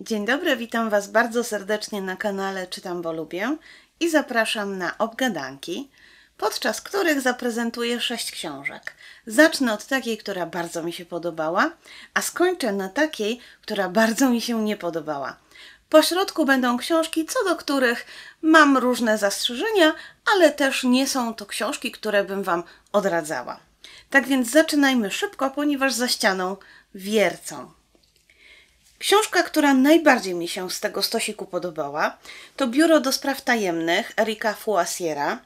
Dzień dobry, witam Was bardzo serdecznie na kanale Czytam, bo lubię i zapraszam na obgadanki, podczas których zaprezentuję sześć książek. Zacznę od takiej, która bardzo mi się podobała, a skończę na takiej, która bardzo mi się nie podobała. Po środku będą książki, co do których mam różne zastrzeżenia, ale też nie są to książki, które bym Wam odradzała. Tak więc zaczynajmy szybko, ponieważ za ścianą wiercą. Książka, która najbardziej mi się z tego stosiku podobała, to Biuro do Spraw Tajemnych Erika Fuasiera.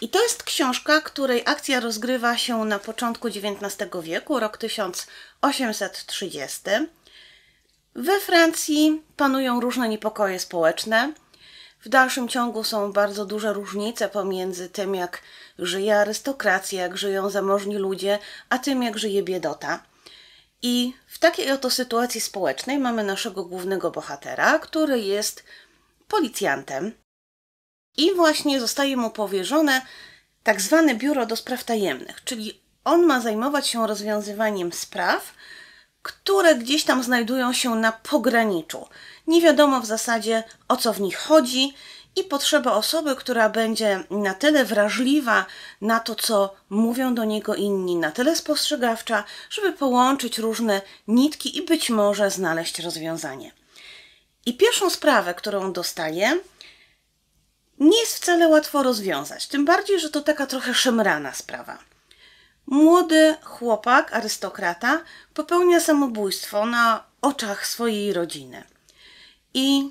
I to jest książka, której akcja rozgrywa się na początku XIX wieku, rok 1830. We Francji panują różne niepokoje społeczne. W dalszym ciągu są bardzo duże różnice pomiędzy tym, jak żyje arystokracja, jak żyją zamożni ludzie, a tym, jak żyje biedota. I w takiej oto sytuacji społecznej mamy naszego głównego bohatera, który jest policjantem i właśnie zostaje mu powierzone tak zwane biuro do spraw tajemnych, czyli on ma zajmować się rozwiązywaniem spraw, które gdzieś tam znajdują się na pograniczu. Nie wiadomo w zasadzie o co w nich chodzi, i potrzeba osoby, która będzie na tyle wrażliwa na to, co mówią do niego inni, na tyle spostrzegawcza, żeby połączyć różne nitki i być może znaleźć rozwiązanie. I pierwszą sprawę, którą dostaję, nie jest wcale łatwo rozwiązać, tym bardziej, że to taka trochę szemrana sprawa. Młody chłopak, arystokrata, popełnia samobójstwo na oczach swojej rodziny. I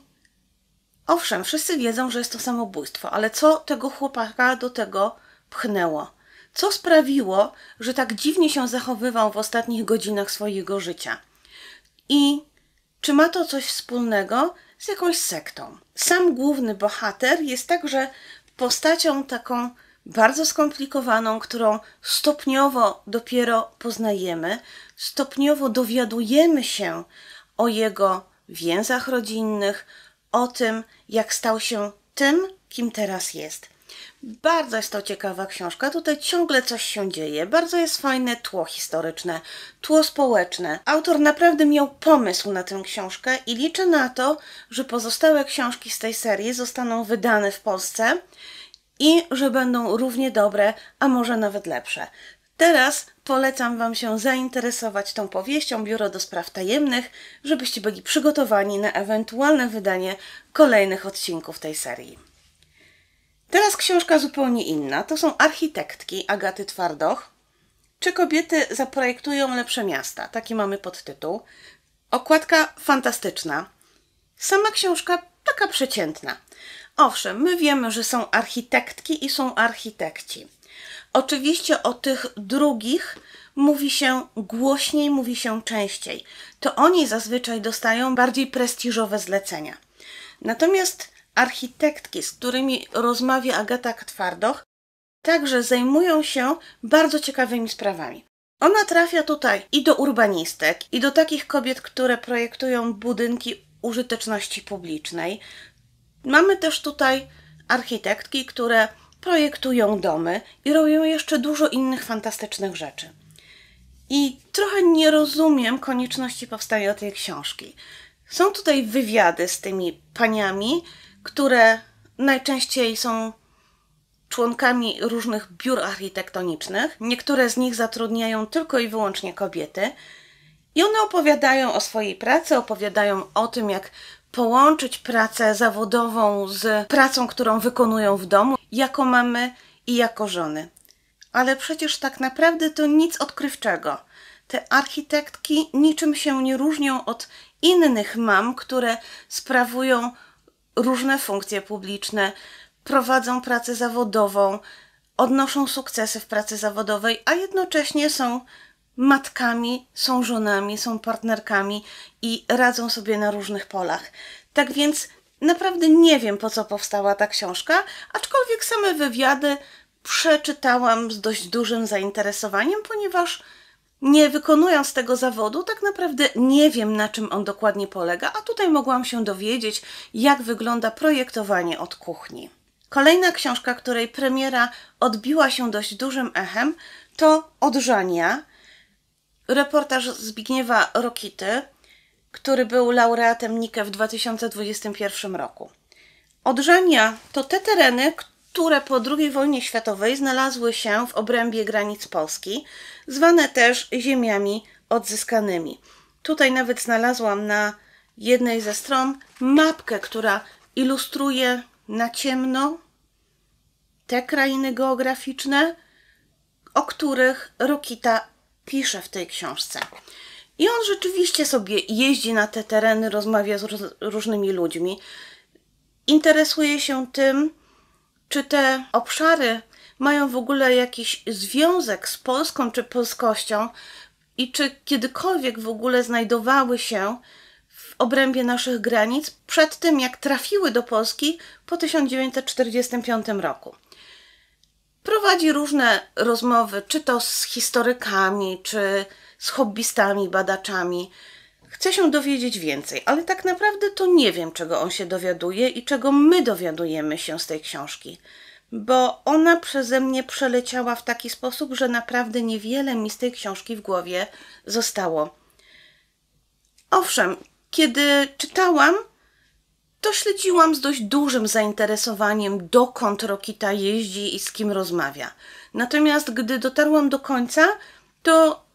Owszem, wszyscy wiedzą, że jest to samobójstwo, ale co tego chłopaka do tego pchnęło? Co sprawiło, że tak dziwnie się zachowywał w ostatnich godzinach swojego życia? I czy ma to coś wspólnego z jakąś sektą? Sam główny bohater jest także postacią taką bardzo skomplikowaną, którą stopniowo dopiero poznajemy, stopniowo dowiadujemy się o jego więzach rodzinnych, o tym, jak stał się tym, kim teraz jest. Bardzo jest to ciekawa książka. Tutaj ciągle coś się dzieje. Bardzo jest fajne tło historyczne, tło społeczne. Autor naprawdę miał pomysł na tę książkę i liczę na to, że pozostałe książki z tej serii zostaną wydane w Polsce i że będą równie dobre, a może nawet lepsze. Teraz Polecam Wam się zainteresować tą powieścią Biuro do Spraw Tajemnych, żebyście byli przygotowani na ewentualne wydanie kolejnych odcinków tej serii. Teraz książka zupełnie inna. To są architektki Agaty Twardoch. Czy kobiety zaprojektują lepsze miasta? Taki mamy podtytuł. Okładka fantastyczna. Sama książka taka przeciętna. Owszem, my wiemy, że są architektki i są architekci Oczywiście o tych drugich mówi się głośniej, mówi się częściej. To oni zazwyczaj dostają bardziej prestiżowe zlecenia. Natomiast architektki, z którymi rozmawia Agata Twardoch, także zajmują się bardzo ciekawymi sprawami. Ona trafia tutaj i do urbanistek, i do takich kobiet, które projektują budynki użyteczności publicznej. Mamy też tutaj architektki, które projektują domy i robią jeszcze dużo innych fantastycznych rzeczy. I trochę nie rozumiem konieczności powstania tej książki. Są tutaj wywiady z tymi paniami, które najczęściej są członkami różnych biur architektonicznych. Niektóre z nich zatrudniają tylko i wyłącznie kobiety. I one opowiadają o swojej pracy, opowiadają o tym, jak połączyć pracę zawodową z pracą, którą wykonują w domu jako mamy i jako żony. Ale przecież tak naprawdę to nic odkrywczego. Te architektki niczym się nie różnią od innych mam, które sprawują różne funkcje publiczne, prowadzą pracę zawodową, odnoszą sukcesy w pracy zawodowej, a jednocześnie są matkami, są żonami, są partnerkami i radzą sobie na różnych polach. Tak więc Naprawdę nie wiem, po co powstała ta książka, aczkolwiek same wywiady przeczytałam z dość dużym zainteresowaniem, ponieważ nie wykonując tego zawodu, tak naprawdę nie wiem, na czym on dokładnie polega, a tutaj mogłam się dowiedzieć, jak wygląda projektowanie od kuchni. Kolejna książka, której premiera odbiła się dość dużym echem, to Odżania, reportaż Zbigniewa Rokity, który był laureatem NIKE w 2021 roku. Odrzania to te tereny, które po II wojnie światowej znalazły się w obrębie granic Polski, zwane też ziemiami odzyskanymi. Tutaj nawet znalazłam na jednej ze stron mapkę, która ilustruje na ciemno te krainy geograficzne, o których Rokita pisze w tej książce. I on rzeczywiście sobie jeździ na te tereny, rozmawia z różnymi ludźmi, interesuje się tym, czy te obszary mają w ogóle jakiś związek z Polską czy polskością i czy kiedykolwiek w ogóle znajdowały się w obrębie naszych granic przed tym, jak trafiły do Polski po 1945 roku. Prowadzi różne rozmowy, czy to z historykami, czy z hobbystami, badaczami. Chcę się dowiedzieć więcej, ale tak naprawdę to nie wiem, czego on się dowiaduje i czego my dowiadujemy się z tej książki, bo ona przeze mnie przeleciała w taki sposób, że naprawdę niewiele mi z tej książki w głowie zostało. Owszem, kiedy czytałam, to śledziłam z dość dużym zainteresowaniem, dokąd Rokita jeździ i z kim rozmawia. Natomiast gdy dotarłam do końca, to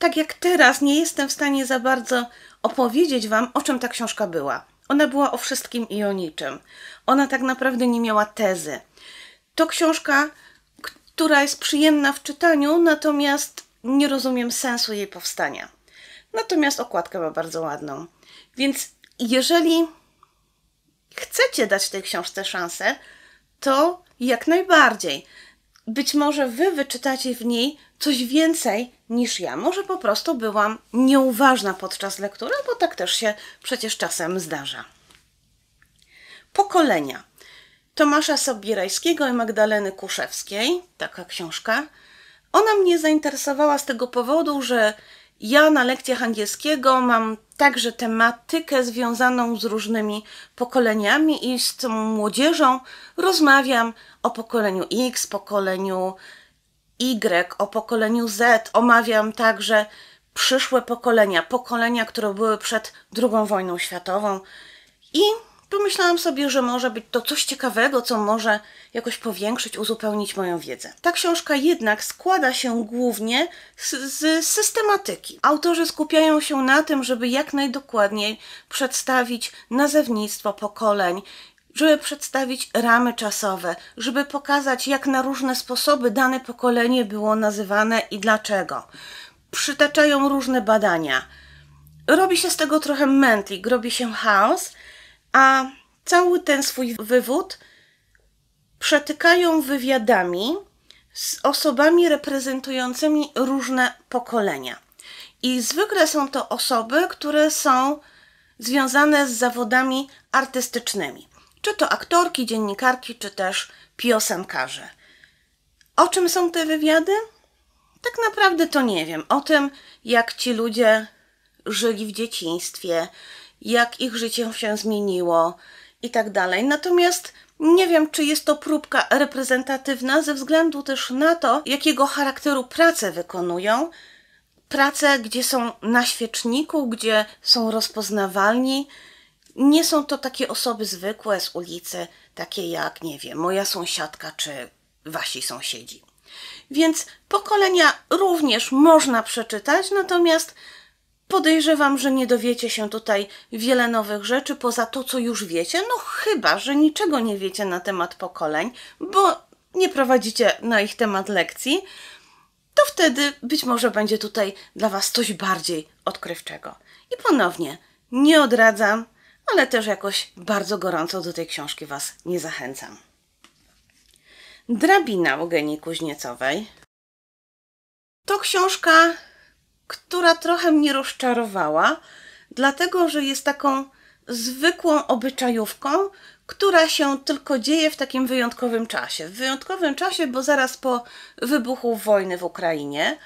tak jak teraz, nie jestem w stanie za bardzo opowiedzieć Wam, o czym ta książka była. Ona była o wszystkim i o niczym. Ona tak naprawdę nie miała tezy. To książka, która jest przyjemna w czytaniu, natomiast nie rozumiem sensu jej powstania. Natomiast okładkę ma bardzo ładną. Więc jeżeli chcecie dać tej książce szansę, to jak najbardziej. Być może wy wyczytacie w niej coś więcej niż ja. Może po prostu byłam nieuważna podczas lektury, bo tak też się przecież czasem zdarza. Pokolenia Tomasza Sobierajskiego i Magdaleny Kuszewskiej, taka książka. Ona mnie zainteresowała z tego powodu, że ja na lekcjach angielskiego mam także tematykę związaną z różnymi pokoleniami i z tą młodzieżą rozmawiam o pokoleniu X, pokoleniu Y, o pokoleniu Z. Omawiam także przyszłe pokolenia, pokolenia, które były przed II wojną światową. I pomyślałam sobie, że może być to coś ciekawego, co może jakoś powiększyć, uzupełnić moją wiedzę. Ta książka jednak składa się głównie z, z, systematyki. Autorzy skupiają się na tym, żeby jak najdokładniej przedstawić nazewnictwo pokoleń, żeby przedstawić ramy czasowe, żeby pokazać, jak na różne sposoby dane pokolenie było nazywane i dlaczego. Przytaczają różne badania. Robi się z tego trochę mętlik, robi się chaos, a cały ten swój wywód przetykają wywiadami z osobami reprezentującymi różne pokolenia. I zwykle są to osoby, które są związane z zawodami artystycznymi czy to aktorki, dziennikarki, czy też piosenkarze. O czym są te wywiady? Tak naprawdę to nie wiem. O tym, jak ci ludzie żyli w dzieciństwie, jak ich życie się zmieniło i tak dalej. Natomiast nie wiem, czy jest to próbka reprezentatywna ze względu też na to, jakiego charakteru pracę wykonują. Prace, gdzie są na świeczniku, gdzie są rozpoznawalni, nie są to takie osoby zwykłe z ulicy, takie jak, nie wiem, moja sąsiadka czy wasi sąsiedzi. Więc pokolenia również można przeczytać, natomiast podejrzewam, że nie dowiecie się tutaj wiele nowych rzeczy poza to, co już wiecie. No chyba, że niczego nie wiecie na temat pokoleń, bo nie prowadzicie na ich temat lekcji, to wtedy być może będzie tutaj dla Was coś bardziej odkrywczego. I ponownie, nie odradzam, ale też jakoś bardzo gorąco do tej książki Was nie zachęcam. Drabina Eugeni Kuźniecowej to książka, która trochę mnie rozczarowała, dlatego że jest taką zwykłą obyczajówką, która się tylko dzieje w takim wyjątkowym czasie. W wyjątkowym czasie, bo zaraz po wybuchu wojny w Ukrainie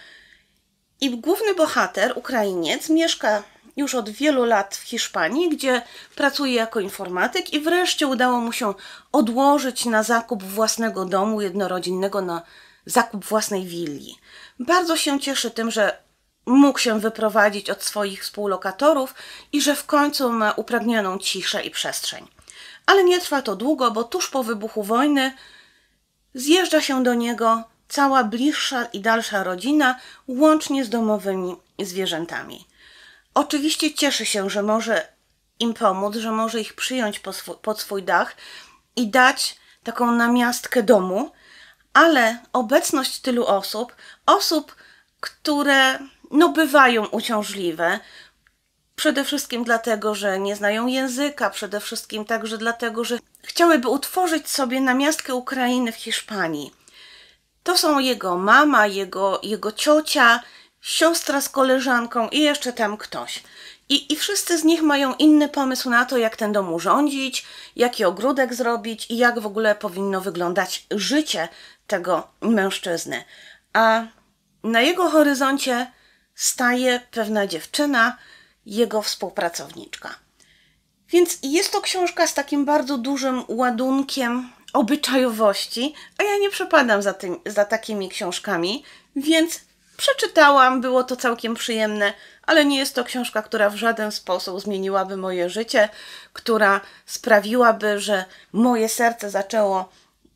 i główny bohater, Ukrainiec, mieszka już od wielu lat w Hiszpanii, gdzie pracuje jako informatyk i wreszcie udało mu się odłożyć na zakup własnego domu jednorodzinnego, na zakup własnej willi. Bardzo się cieszy tym, że mógł się wyprowadzić od swoich współlokatorów i że w końcu ma upragnioną ciszę i przestrzeń. Ale nie trwa to długo, bo tuż po wybuchu wojny zjeżdża się do niego cała bliższa i dalsza rodzina, łącznie z domowymi zwierzętami. Oczywiście cieszy się, że może im pomóc, że może ich przyjąć pod swój dach i dać taką namiastkę domu, ale obecność tylu osób, osób, które no bywają uciążliwe, przede wszystkim dlatego, że nie znają języka, przede wszystkim także dlatego, że chciałyby utworzyć sobie namiastkę Ukrainy w Hiszpanii. To są jego mama, jego, jego ciocia, siostra z koleżanką i jeszcze tam ktoś. I, I wszyscy z nich mają inny pomysł na to, jak ten dom urządzić, jaki ogródek zrobić i jak w ogóle powinno wyglądać życie tego mężczyzny. A na jego horyzoncie staje pewna dziewczyna, jego współpracowniczka. Więc jest to książka z takim bardzo dużym ładunkiem obyczajowości, a ja nie przepadam za, tym, za takimi książkami, więc Przeczytałam, było to całkiem przyjemne, ale nie jest to książka, która w żaden sposób zmieniłaby moje życie, która sprawiłaby, że moje serce zaczęło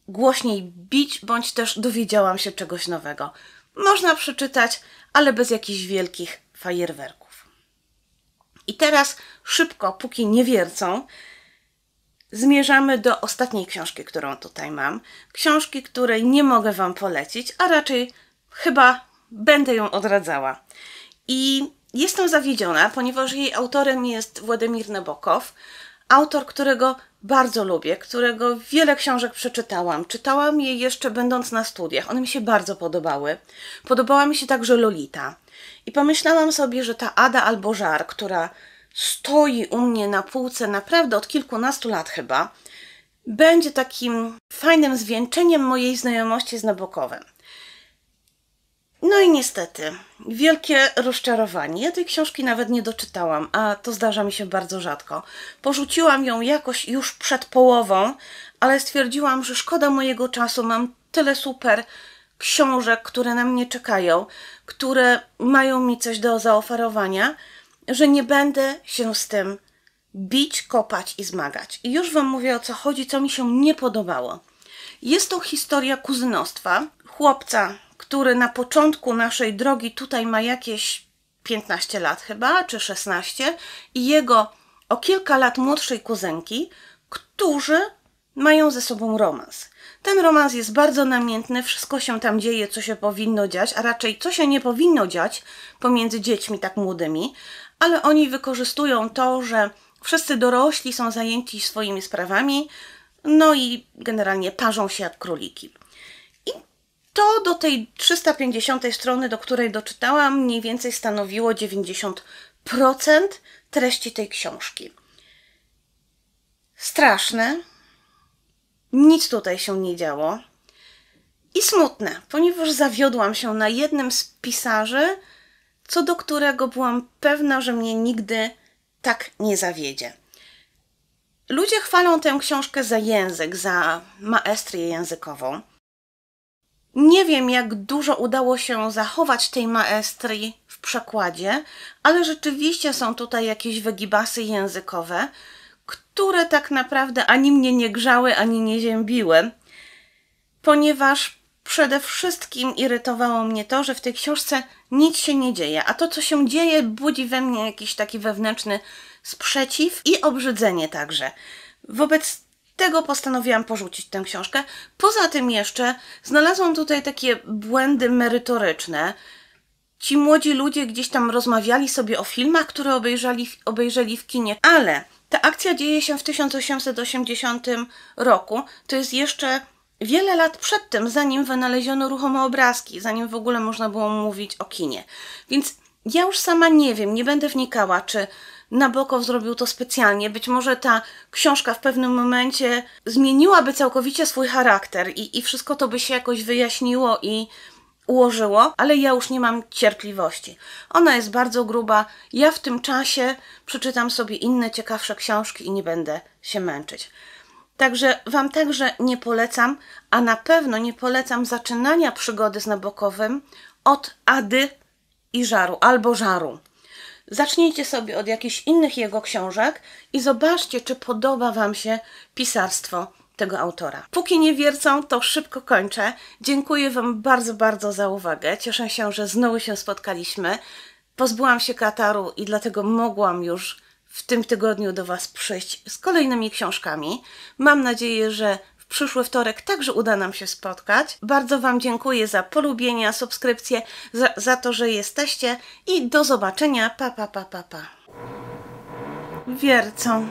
głośniej bić, bądź też dowiedziałam się czegoś nowego. Można przeczytać, ale bez jakichś wielkich fajerwerków. I teraz szybko, póki nie wiercą, zmierzamy do ostatniej książki, którą tutaj mam. Książki, której nie mogę Wam polecić, a raczej chyba Będę ją odradzała. I jestem zawiedziona, ponieważ jej autorem jest Władimir Nabokow, autor, którego bardzo lubię, którego wiele książek przeczytałam. Czytałam je jeszcze będąc na studiach. One mi się bardzo podobały. Podobała mi się także Lolita. I pomyślałam sobie, że ta Ada albo Żar, która stoi u mnie na półce naprawdę od kilkunastu lat chyba, będzie takim fajnym zwieńczeniem mojej znajomości z Nabokowem. No i niestety, wielkie rozczarowanie. Ja tej książki nawet nie doczytałam, a to zdarza mi się bardzo rzadko. Porzuciłam ją jakoś już przed połową, ale stwierdziłam, że szkoda mojego czasu, mam tyle super książek, które na mnie czekają, które mają mi coś do zaoferowania, że nie będę się z tym bić, kopać i zmagać. I już Wam mówię o co chodzi, co mi się nie podobało. Jest to historia kuzynostwa chłopca który na początku naszej drogi tutaj ma jakieś 15 lat chyba, czy 16, i jego o kilka lat młodszej kuzynki, którzy mają ze sobą romans. Ten romans jest bardzo namiętny, wszystko się tam dzieje, co się powinno dziać, a raczej co się nie powinno dziać pomiędzy dziećmi tak młodymi, ale oni wykorzystują to, że wszyscy dorośli są zajęci swoimi sprawami, no i generalnie parzą się jak króliki. To do tej 350 strony, do której doczytałam, mniej więcej stanowiło 90% treści tej książki. Straszne. Nic tutaj się nie działo. I smutne, ponieważ zawiodłam się na jednym z pisarzy, co do którego byłam pewna, że mnie nigdy tak nie zawiedzie. Ludzie chwalą tę książkę za język, za maestrię językową. Nie wiem, jak dużo udało się zachować tej maestrii w przekładzie, ale rzeczywiście są tutaj jakieś wygibasy językowe, które tak naprawdę ani mnie nie grzały, ani nie ziębiły, ponieważ przede wszystkim irytowało mnie to, że w tej książce nic się nie dzieje, a to, co się dzieje, budzi we mnie jakiś taki wewnętrzny sprzeciw i obrzydzenie także. Wobec Dlatego postanowiłam porzucić tę książkę. Poza tym jeszcze znalazłam tutaj takie błędy merytoryczne. Ci młodzi ludzie gdzieś tam rozmawiali sobie o filmach, które obejrzeli, obejrzeli w kinie, ale ta akcja dzieje się w 1880 roku. To jest jeszcze wiele lat przed tym, zanim wynaleziono ruchome obrazki, zanim w ogóle można było mówić o kinie. Więc ja już sama nie wiem, nie będę wnikała, czy Nabokow zrobił to specjalnie. Być może ta książka w pewnym momencie zmieniłaby całkowicie swój charakter i, i wszystko to by się jakoś wyjaśniło i ułożyło, ale ja już nie mam cierpliwości. Ona jest bardzo gruba. Ja w tym czasie przeczytam sobie inne ciekawsze książki i nie będę się męczyć. Także Wam także nie polecam, a na pewno nie polecam zaczynania przygody z Nabokowym od Ady i Żaru albo Żaru. Zacznijcie sobie od jakichś innych jego książek i zobaczcie, czy podoba Wam się pisarstwo tego autora. Póki nie wiercą, to szybko kończę. Dziękuję Wam bardzo, bardzo za uwagę. Cieszę się, że znowu się spotkaliśmy. Pozbyłam się kataru i dlatego mogłam już w tym tygodniu do Was przyjść z kolejnymi książkami. Mam nadzieję, że przyszły wtorek także uda nam się spotkać. Bardzo Wam dziękuję za polubienia, subskrypcje, za, za to, że jesteście i do zobaczenia. Pa, pa, pa, pa, pa. Wiercą.